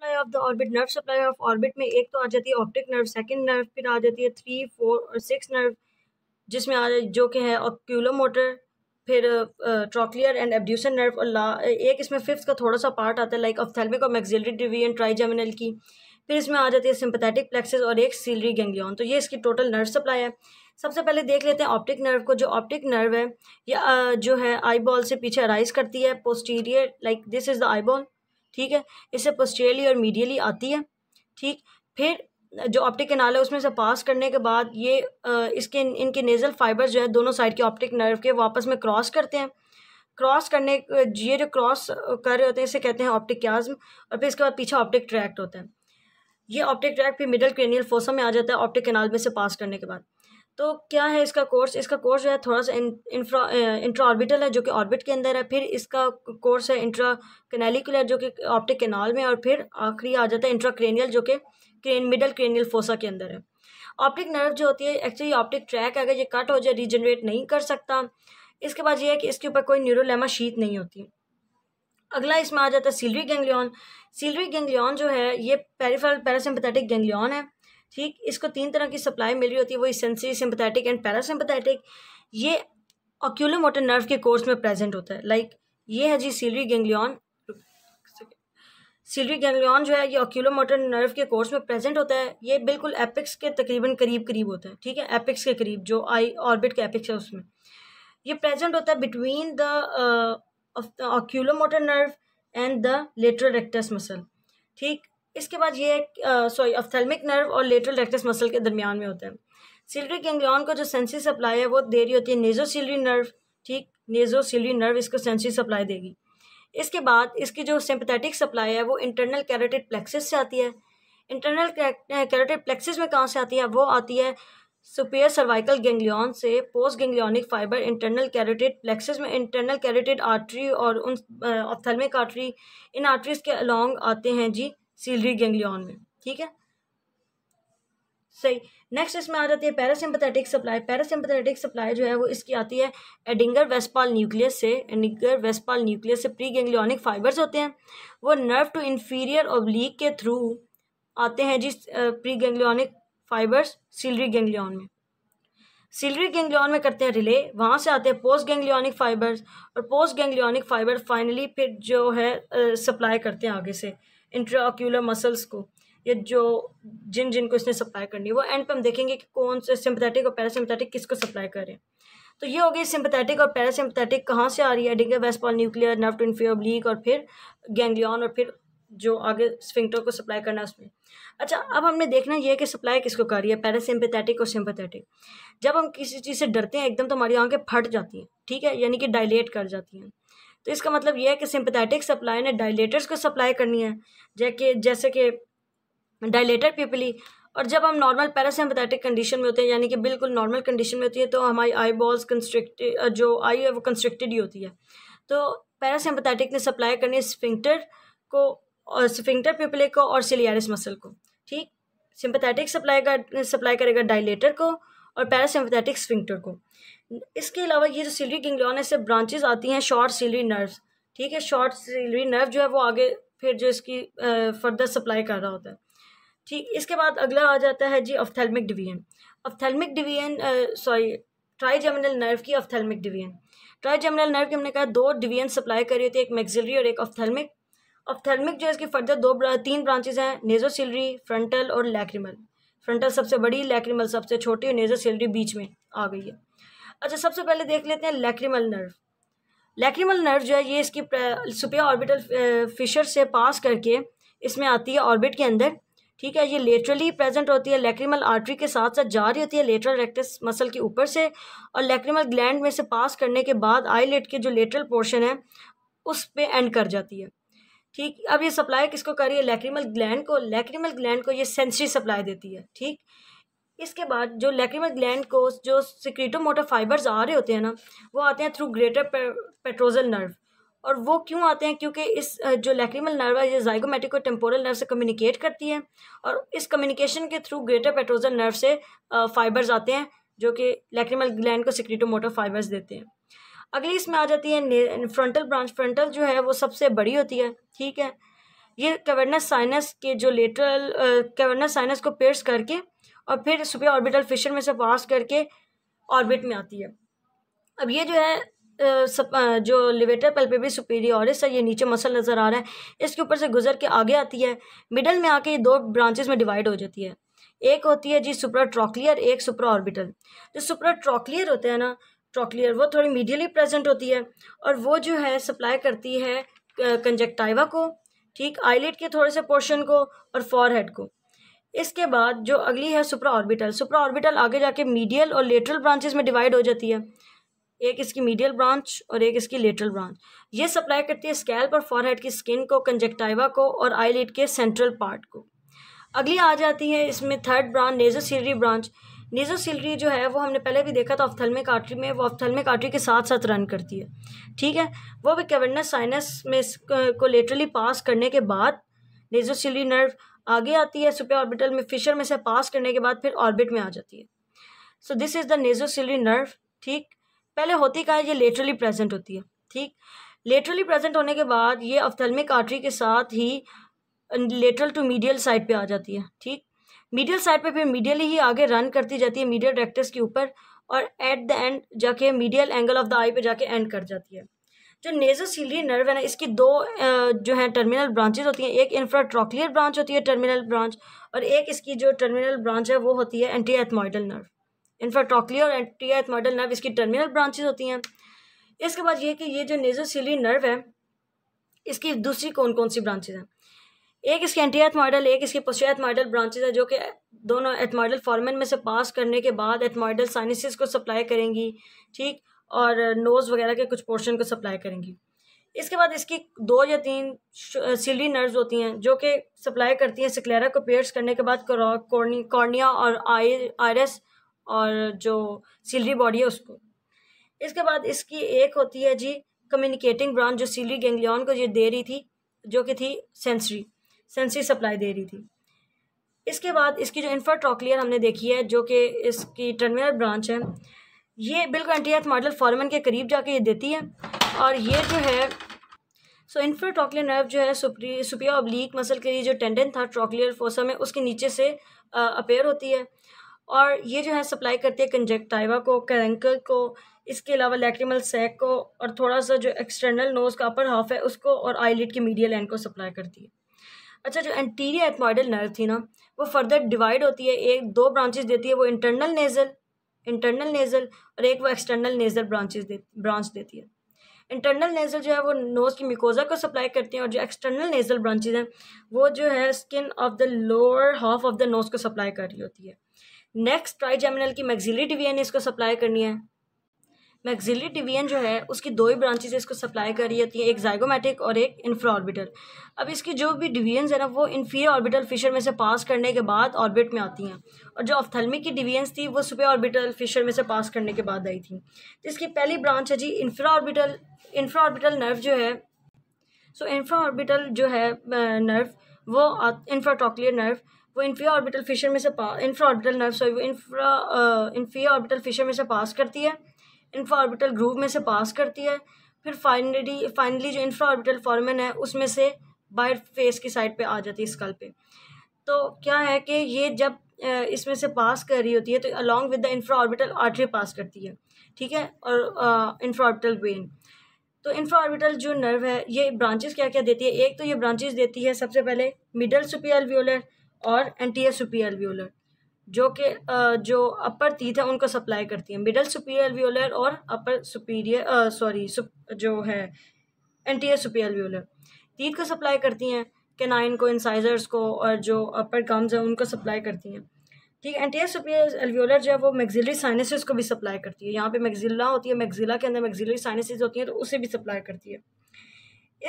supply of the orbit nerve supply of orbit में एक तो आ जाती है ऑप्टिक नर्व सेकंड नर्व फिर आ जाती है थ्री फोर और सिक्स नर्व जिसमें आ जो कि है ऑक्यूलो मोटर फिर ट्रॉक्लियर एंड एबड्यूसन नर्व और ला एक इसमें फिफ्थ का थोड़ा सा पार्ट आता है लाइक ऑफ्थेलमिक और मैगजिलरी डिवीजन ट्राइजेमिनल की फिर इसमें आ जाती है सिंपथेटिक प्लेक्सेस और एक सीलरी गेंगलियन तो ये इसकी टोटल नर्व सप्लाई है सबसे पहले देख लेते हैं ऑप्टिक नर्व को जो ऑप्टिक नर्व है या जो है आई बॉल से पीछे अराइज करती है posterior like this is the eyeball ठीक है इससे पोस्टेली और मीडियली आती है ठीक फिर जो ऑप्टिक कनाल है उसमें से पास करने के बाद ये इसके इनके नेज़ल फाइबर जो है दोनों साइड के ऑप्टिक नर्व के वापस में क्रॉस करते हैं क्रॉस करने ये जो क्रॉस कर रहे होते हैं इसे कहते हैं ऑप्टिक क्याज्म और फिर इसके बाद पीछे ऑप्टिक ट्रैक्ट होता है ये ऑप्टिक ट्रैक्ट फिर मिडल क्रेनियल फोसा में आ जाता है ऑप्टिक कनाल में से पास करने के बाद तो क्या है इसका कोर्स इसका कोर्स जो है थोड़ा सा इंफ्रा इंट्रा ऑर्बिटल है जो कि ऑर्बिट के अंदर है फिर इसका कोर्स है इंट्रा कैनालिकुलर जो कि ऑप्टिक कैनाल में और फिर आखिरी आ जाता है इंट्रा क्रेनियल जो कि क्रेन मिडल क्रेनियल फोसा के अंदर है ऑप्टिक नर्व जो होती है एक्चुअली ऑप्टिक ट्रैक अगर ये कट हो जाए रीजनरेट नहीं कर सकता इसके बाद ये है कि इसके ऊपर कोई न्यूरोलेमा शीत नहीं होती अगला इसमें आ जाता है सिलरी गेंगलियन सिलरी गेंगलियन जो है ये पेरिफेरल पैरासिम्पथेटिक गेंगलियन है ठीक इसको तीन तरह की सप्लाई मिल रही होती है वो सेंसरी सिंपथेटिक एंड पैरासिम्पथेटिक ये ऑक्यूलो मोटर नर्व के कोर्स में प्रेजेंट होता है लाइक like, ये है जी सिलरी गेंगलियन सिलरी गेंगलियन जो है ये ऑक्यूलो मोटर नर्व के कोर्स में प्रेजेंट होता है ये बिल्कुल एपिक्स के तकरीबन करीब करीब होता है ठीक है एपिक्स के करीब जो आई ऑर्बिट के एपिक्स है उसमें ये प्रेजेंट होता है between the motor nerve and the lateral rectus muscle ठीक इसके बाद ये सॉरी अफ्थेलमिक नर्व और लेटरल रेक्टस मसल के दरमियान में होता है सिलरी गैंग्लियन को जो सेंसरी सप्लाई है वो दे रही होती है नेजो सिलरी नर्व ठीक नेजो सिलरी नर्व इसको सेंसरी सप्लाई देगी इसके बाद इसकी जो सिंपथेटिक सप्लाई है वो इंटरनल कैरेटेड प्लेक्सिस से आती है इंटरनल कैरेटेड प्लेक्सिस में कहाँ से आती है वो आती है सुपेयर सर्वाइकल गेंगलियन से post ganglionic fibre internal carotid plexus में इंटरनल कैरेटेड आर्टरी और उन ऑप्थेलमिक आर्टरी इन आर्टरीज के अलॉन्ग आते हैं जी सीलरी गेंगलियन में ठीक है सही नेक्स्ट इसमें आ जाती है पैरासिम्पथेटिक सप्लाई पैरासिम्पथेटिक सप्लाई जो है वो इसकी आती है एडिंगर वेस्पाल न्यूक्लियस से एडिंगर वेस्पाल न्यूक्लियस से प्री गेंगलियनिक फाइबर्स होते हैं वो नर्व टू इन्फीरियर ओब्लीक के थ्रू आते हैं जिस pre ganglionic fibres ciliary ganglion में सिलरी गेंगलियन में करते हैं रिले वहाँ से आते हैं पोस्ट गेंगलियनिक फाइबर्स और पोस्ट गेंगलियनिक फाइबर फाइनली फिर जो है सप्लाई करते हैं आगे से इंट्राक्यूलर मसल्स को या जो जिन जिनको इसने सप्लाई करनी है वो एंड पे हम देखेंगे कि कौन से सिंपथेटिक और पैरासिम्पथेटिक किसको सप्लाई करें तो ये हो गई सिंपथेटिक और पैरासिम्पथेटिक कहाँ से आ रही है Edinger Westphal nucleus nerve inferior oblique और फिर गैंग्लियन और फिर जो आगे स्फिंक्टर को सप्लाई करना है उसमें अच्छा अब हमने देखना यह है कि सप्लाई किसको कर रही है पैरासिम्पथेटिक और सिंपथेटिक जब हम किसी चीज़ से डरते हैं एकदम तो हमारी आँखें फट जाती हैं ठीक है यानी कि डायलेट कर जाती हैं तो इसका मतलब यह है कि सिंपथेटिक सप्लाई ने डायलेटर्स को सप्लाई करनी है जैके जैसे कि डायलेटर पीपली और जब हम नॉर्मल पैरासिम्पथेटिक कंडीशन में होते हैं यानी कि बिल्कुल नॉर्मल कंडीशन में होती है तो हमारी आई बॉल्स कंस्ट्रिक्ट जो आई है वो कंस्ट्रिक्टेड ही होती है तो पैरासिम्पथेटिक ने सप्लाई करनी है स्फिंक्टर को और स्फिंक्टर पीपले को और सिलियरिस मसल को ठीक सिंपथेटिक सप्लाई कर सप्लाई करेगा डायलेटर को और पैरासिम्पथेटिक स्फिंक्टर को इसके अलावा ये जो सिलरी गिंगलियन से ब्रांचेज आती हैं शॉर्ट सिलरी नर्व ठीक है शॉर्ट सिलरी नर्व जो है वो आगे फिर जो इसकी फर्दर सप्लाई कर रहा होता है ठीक इसके बाद अगला आ जाता है जी ophthalmic division ophthalmic division sorry trigeminal nerve की अफ्थेलमिक डिवीजन ट्राईजेमिनल नर्व की हमने कहा दो डिवीजन सप्लाई करी होती है एक मैक्सिलरी और एक अफ्थेलमिक अफथेलमिक जो है इसकी फर्दर दो तीन ब्रांचेज हैं सिलरी फ्रंटल और लैक्रिमल फ्रंटल सबसे बड़ी लैक्रिमल सबसे छोटी और सिलरी बीच में आ गई है अच्छा सबसे पहले देख लेते हैं लैक्रिमल नर्व लैक्रिमल नर्व जो है ये इसकी सुपे ऑर्बिटल फिशर से पास करके इसमें आती है ऑर्बिट के अंदर ठीक है ये लेटरली प्रेजेंट होती है लेक्रिमल आर्टरी के साथ साथ जा रही होती है लेटरल रेक्टस मसल के ऊपर से और लेक्रिमल ग्लैंड में से पास करने के बाद आई के जो लेटरल पोर्शन है उस पर एंड कर जाती है ठीक अब ये सप्लाई किसको कर रही है लेक्रिमल ग्लैंड को लेक्रिमल ग्लैंड को ये सेंसरी सप्लाई देती है ठीक इसके बाद जो लैक्रिमल ग्लैंड को जो सिक्रीटोमोटर फाइबर्स आ रहे होते हैं ना वो आते हैं थ्रू ग्रेटर पेट्रोजल नर्व और वो क्यों आते हैं क्योंकि इस जो लैक्रिमल नर्व है ये जाइगोमेटिक और टेम्पोरल नर्व से कम्युनिकेट करती है और इस कम्युनिकेशन के थ्रू ग्रेटर पेट्रोजल नर्व से फाइबर्स आते हैं जो कि लैक्रिमल ग्लैंड को सिक्रीटोमोटर फाइबर्स देते हैं अगली इसमें आ जाती है फ्रंटल ब्रांच फ्रंटल जो है वो सबसे बड़ी होती है ठीक है ये कवर्नस साइनस के जो लेटरल कवर्नस साइनस को पेयर्स करके और फिर सुपर ऑर्बिटल फिशन में से पास करके ऑर्बिट में आती है अब ये जो है सब जो लिवेटर पल्पेबी सुपीरियरिस है ये नीचे मसल नज़र आ रहा है इसके ऊपर से गुजर के आगे आती है मिडल में आके ये दो ब्रांचेस में डिवाइड हो जाती है एक होती है जी सुपरा ट्रॉक्लियर एक सुपरा ऑर्बिटल जो सुपरा ट्रॉक्लियर होते हैं ना ट्रॉक्लियर वो थोड़ी मीडियली प्रेजेंट होती है और वो जो है सप्लाई करती है कंजेक्टाइवा को ठीक आईलेट के थोड़े से पोर्शन को और फॉरहेड को इसके बाद जो अगली है सुप्रा ऑर्बिटल सुप्रा ऑर्बिटल आगे जाके मीडियल और लेटरल ब्रांचेस में डिवाइड हो जाती है एक इसकी मीडियल ब्रांच और एक इसकी लेटरल ब्रांच ये सप्लाई करती है स्कैल्प और फॉरहेड की स्किन को कंजेक्टाइवा को और आईलिड के सेंट्रल पार्ट को अगली आ जाती है इसमें third branch nasociliary branch nasociliary जो है वो हमने पहले भी देखा था ऑफ्थलमिक आर्टरी में वो ऑफ्थलमिक आर्टरी के साथ साथ रन करती है ठीक है वो भी कैवर्नस साइनस में को लेटरली पास करने के बाद नेजोसिलरी नर्व आगे आती है सुपर ऑर्बिटल में फिशर में से पास करने के बाद फिर ऑर्बिट में आ जाती है so this is the nasociliary nerve ठीक पहले होती का है ये लेटरली प्रेजेंट होती है ठीक लेटरली प्रेजेंट होने के बाद ये अफ्थलमिक आर्टरी के साथ ही लेटरल टू मीडियल साइड पे आ जाती है ठीक मीडियल साइड पे फिर मीडियली ही आगे रन करती जाती है मीडियल रेक्टस के ऊपर और एट द एंड जाके medial angle of the eye पे जाके एंड कर जाती है जो नेजो सीलरी नर्व है ना इसकी दो जो है टर्मिनल ब्रांचेज होती हैं एक इन्फ्राट्रोकलियर ब्रांच होती है टर्मिनल ब्रांच और एक इसकी जो टर्मिनल ब्रांच है वो होती है एंटी एथमॉइडल नर्व इन्फ्राट्रोकलियर और एंटी एथमॉडल नर्व इसकी टर्मिनल ब्रांचेज होती हैं इसके बाद ये कि ये जो नेजो सीलरी नर्व है इसकी दूसरी कौन कौन सी ब्रांचेज हैं एक इसके एंटी एथमॉडल एक इसके पोस्टियर एथमॉडल ब्रांचेज है जो कि दोनों एथमॉडल फॉर्मेट में से पास करने के बाद एथमॉडल साइनसिस को सप्लाई करेंगी ठीक और नोज़ वगैरह के कुछ पोर्शन को सप्लाई करेंगी इसके बाद इसकी दो या तीन सिली नर्व होती हैं जो कि सप्लाई करती हैं सिक्लेरा को पेयर्स करने के बाद कॉर्निया और आई आयरस और जो सिलरी बॉडी है उसको इसके बाद इसकी एक होती है जी कम्युनिकेटिंग ब्रांच जो सिली गेंगलियन को ये दे रही थी जो कि थी सेंसरी सेंसरी सप्लाई दे रही थी इसके बाद इसकी जो इंफ्राट्रॉक्लियर हमने देखी है जो कि इसकी टर्मिनल ब्रांच है ये बिल्कुल एंटी एथ मॉडल फॉरमन के करीब जाके ये देती है और ये जो है सो इन्फ्रा ट्रॉकलियर नर्व जो है सुप्री सुपिया ऑब्लिक मसल के लिए जो टेंडन था ट्रॉकलियर फोसा में उसके नीचे से अपेयर होती है और ये जो है सप्लाई करती है कंजेक्टाइवा को कैंकल को इसके अलावा लैक्रिमल सैक को और थोड़ा सा जो एक्सटर्नल नोज़ का अपर हाफ है उसको और आईलिड के मीडियल एंड को सप्लाई करती है अच्छा जो एंटीरियर एथमॉइडल नर्व थी ना वो फर्दर डिवाइड होती है एक दो ब्रांचेस देती है वो इंटरनल नेज़ल इंटरनल नेज़ल और एक वो एक्सटर्नल नेज़ल ब्रांचेज दे ब्रांच देती है इंटरनल नेज़ल जो है वो नोज़ की मिकोजा को सप्लाई करती हैं और जो एक्सटर्नल नेज़ल ब्रांचेज हैं वो जो है skin of the lower half of the nose को सप्लाई कर रही होती है नेक्स्ट ट्राई जेमिनल की मैग्जिली डिवीएन इसको सप्लाई करनी है मैगजिली डिवीजन जो है उसकी दो ही ब्रांचेज इसको सप्लाई कर रही होती हैं एक जाइगोमेटिक और एक इन्फ्रा ऑर्बिटल अब इसकी जो भी डिवीजन्स है ना वो इन्फीरियर ऑर्बिटल फिशर में से पास करने के बाद ऑर्बिट में आती हैं और जो ऑफ्थलमिक की डिवीजन थी वो सुपर ऑर्बिटल फिशर में से पास करने के बाद आई थी तो इसकी पहली ब्रांच है जी infra orbital infra orbital nerve जो है सो इन्फ्रा ऑर्बिटल जो है नर्व वो इन्फ्राटॉक्लियर नर्व वो इन्फ्रा ऑर्बिटल फिशर में से pass infra orbital nerve sorry वो इन्फ्रा इन्फ्रा ऑर्बिटल फिशर में से पास करती है इन्फ्रा ऑर्बिटल ग्रूव में से पास करती है फिर फाइनली फाइनली जो इन्फ्रा ऑर्बिटल फॉर्मन है उसमें से बाहर फेस की साइड पे आ जाती है स्कल पे तो क्या है कि ये जब इसमें से पास कर रही होती है तो along with the infra orbital artery pass करती है ठीक है और इन्फ्रा ऑर्बिटल वेन तो इन्फ्रा ऑर्बिटल जो नर्व है ये ब्रांचेस क्या क्या देती है एक तो ये ब्रांचेस देती है सबसे पहले मिडल सुपी एलवियोलर और एंटीयर सुपी एलवियोलर जो कि जो अपर तीथ है उनको सप्लाई करती है मिडल सुपीरियर एल्वियोलर और अपर सुपीरियर सॉरी जो है एंटीरियर सुपीरियर एल्वियोलर तीथ को सप्लाई करती हैं केनाइन को इंसाइजर्स को और जो अपर गम्स हैं उनको सप्लाई करती हैं ठीक है एंटीरियर सुपीरियर एलवियोलर जो है वो मैगजिलरी साइनसिस को भी सप्लाई करती है यहाँ पे मैगजिला होती है मैगजिला के अंदर मैगजिलरी साइनसिस होती हैं तो उसे भी सप्लाई करती है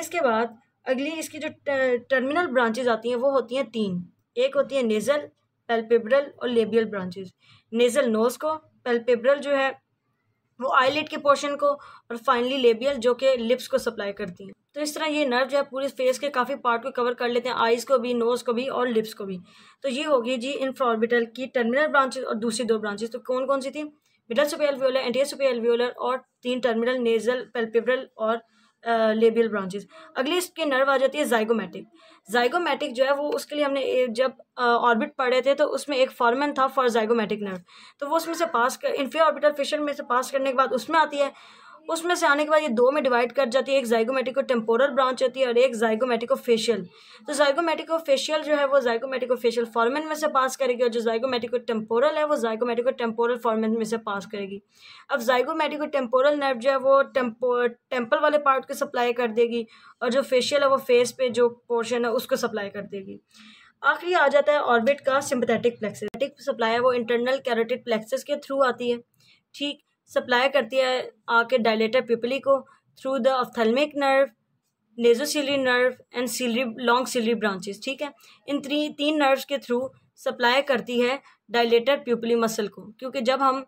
इसके बाद अगली इसकी जो टर्मिनल ब्रांचेज आती हैं वो होती हैं तीन एक होती है नेज़ल पेल्पेब्रल और लेबियल ब्रांचेस नेजल नोज को पेल्पेब्रल जो है वो आईलेट के पोर्शन को और फाइनली लेबियल जो कि लिप्स को सप्लाई करती हैं तो इस तरह ये नर्व जो है पूरे फेस के काफ़ी पार्ट को कवर कर लेते हैं आइज़ को भी नोज़ को भी और लिप्स को भी तो ये होगी जी इन्फ्रॉर्बिटल की टर्मिनल ब्रांचेज और दूसरी दो ब्रांचेज तो कौन कौन सी थी मिडल सुपे एलवियोलर एंटीरियर और तीन टर्मिनल नेजल पेल्पेब्रल और लेबियल ब्रांचेस अगली इसकी नर्व आ जाती है जाइगोमेटिक जाइगोमेटिक जो है वो उसके लिए हमने जब ऑर्बिट पढ़े थे तो उसमें एक फॉर्मन था फॉर जाइगोमेटिक नर्व तो वो उसमें से पास कर इन्फिया ऑर्बिटल फिशर में से पास करने के बाद उसमें आती है उसमें से आने के बाद ये दो में डिवाइड कर जाती है एक जाइगोमेटिको टेम्पोरल ब्रांच होती है और एक जाइगोमेटिको फेशियल तो जाइगोमेटिको फेशियल जो है वो जाइगोमेटिको फेशियल फॉर्मेट में से पास करेगी और जो जाइगोमेटिको टेम्पोरल है वो जाइगोमेटिको टेम्पोरल फॉर्मेट में से पास करेगी अब जाइगोमेटिको टेम्पोरल नर्व जो है वो टेम्पो टेम्पल वाले पार्ट को सप्लाई कर देगी और जो फेशियल है वो फेस पे जो पोर्शन है उसको सप्लाई कर देगी आखिरी आ जाता है ऑर्बिट का सिंपथेटिक प्लेक्सेटिक सप्लाई है वो इंटरनल कैरोटिड प्लेक्सेस के थ्रू आती है ठीक सप्लाई करती है आके डायलेटर पिपली को through the ophthalmic nerve nasociliary nerve and ciliary long ciliary branches ठीक है इन थ्री तीन नर्व्स के थ्रू सप्लाई करती है डायलेटर प्यूपली मसल को क्योंकि जब हम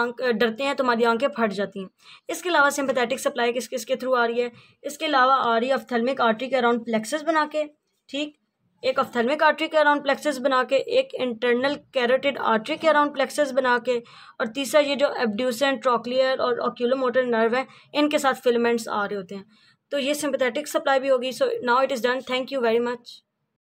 आंख डरते हैं तो हमारी आंखें फट जाती हैं इसके अलावा सिंपथेटिक सप्लाई किस किस के थ्रू आ रही है इसके अलावा आ रही है ऑफ्थेलमिक आर्टरी के अराउंड प्लेक्सस बना के ठीक एक अफ्थलमिक आर्ट्री के अराउंड प्लेक्सेस बना के एक इंटरनल कैरेटेड आर्ट्री के अराउंड प्लेक्सेस बना के और तीसरा ये जो एबड्यूसेंट ट्रॉकलियर और ऑक्यूलोमोटर नर्व है इनके साथ फिलमेंट्स आ रहे होते हैं तो ये सिंपथेटिक सप्लाई भी होगी so now it is done thank you very much